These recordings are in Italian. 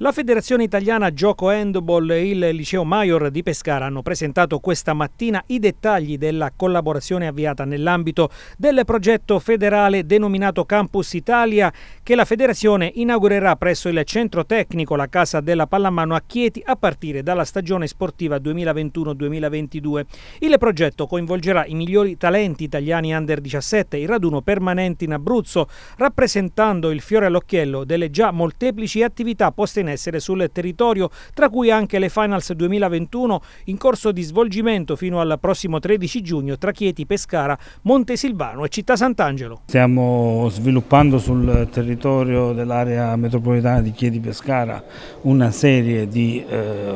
La Federazione Italiana Gioco Handball e il Liceo Maior di Pescara hanno presentato questa mattina i dettagli della collaborazione avviata nell'ambito del progetto federale denominato Campus Italia che la Federazione inaugurerà presso il Centro Tecnico, la Casa della Pallamano a Chieti a partire dalla stagione sportiva 2021-2022. Il progetto coinvolgerà i migliori talenti italiani under 17, in raduno permanente in Abruzzo, rappresentando il fiore all'occhiello delle già molteplici attività poste in essere sul territorio, tra cui anche le Finals 2021 in corso di svolgimento fino al prossimo 13 giugno tra Chieti, Pescara, Montesilvano e Città Sant'Angelo. Stiamo sviluppando sul territorio dell'area metropolitana di Chieti Pescara una serie di eh,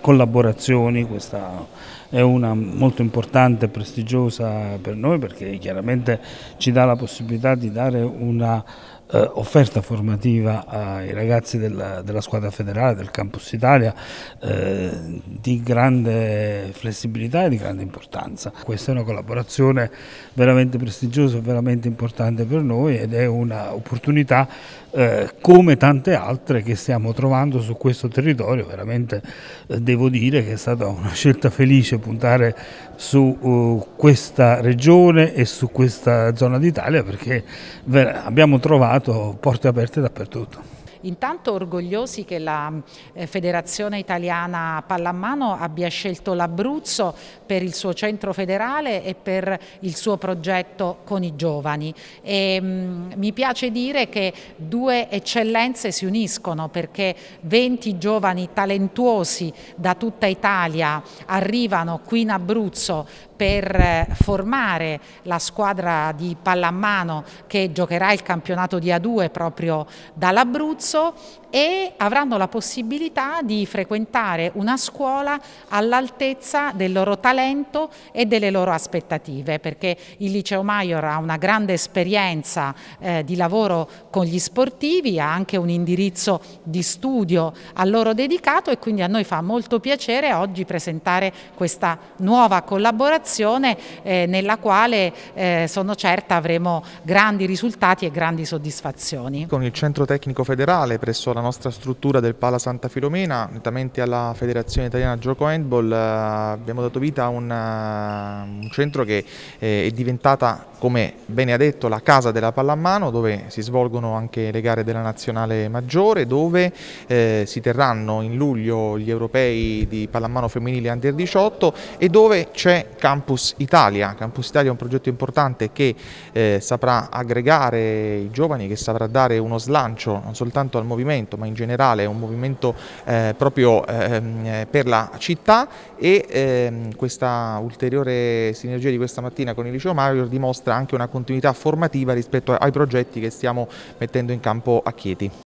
collaborazioni, questa è una molto importante e prestigiosa per noi perché chiaramente ci dà la possibilità di dare una eh, offerta formativa ai ragazzi della, della, squadra federale del Campus Italia eh, di grande flessibilità e di grande importanza. Questa è una collaborazione veramente prestigiosa, veramente importante per noi ed è un'opportunità eh, come tante altre che stiamo trovando su questo territorio, veramente eh, devo dire che è stata una scelta felice puntare su uh, questa regione e su questa zona d'Italia perché abbiamo trovato stato porte aperte dappertutto intanto orgogliosi che la eh, Federazione Italiana Pallamano abbia scelto l'Abruzzo per il suo centro federale e per il suo progetto con i giovani. E, ehm, mh, mi piace dire che due eccellenze si uniscono perché 20 giovani talentuosi da tutta Italia arrivano qui in Abruzzo per eh, formare la squadra di pallamano che giocherà il campionato di A2 proprio dall'Abruzzo corso e avranno la possibilità di frequentare una scuola all'altezza del loro talento e delle loro aspettative, perché il liceo Maior ha una grande esperienza eh, di lavoro con gli sportivi, ha anche un indirizzo di studio a loro dedicato e quindi a noi fa molto piacere oggi presentare questa nuova collaborazione eh, nella quale eh, sono certa avremo grandi risultati e grandi soddisfazioni. Con il Centro Tecnico Federale mondiale presso la nostra struttura del Pala Santa Filomena, unitamente alla Federazione Italiana Gioco Handball eh, abbiamo dato vita a un, eh, un centro che eh, è diventata, come bene ha detto, la casa della pallamano dove si svolgono anche le gare della nazionale maggiore, dove eh, si terranno in luglio gli europei di pallamano femminile under 18 e dove c'è Campus Italia. Campus Italia è un progetto importante che eh, saprà aggregare i giovani, che saprà dare uno slancio non soltanto soltanto al movimento ma in generale è un movimento eh, proprio ehm, per la città e ehm, questa ulteriore sinergia di questa mattina con il liceo Mario dimostra anche una continuità formativa rispetto ai progetti che stiamo mettendo in campo a Chieti.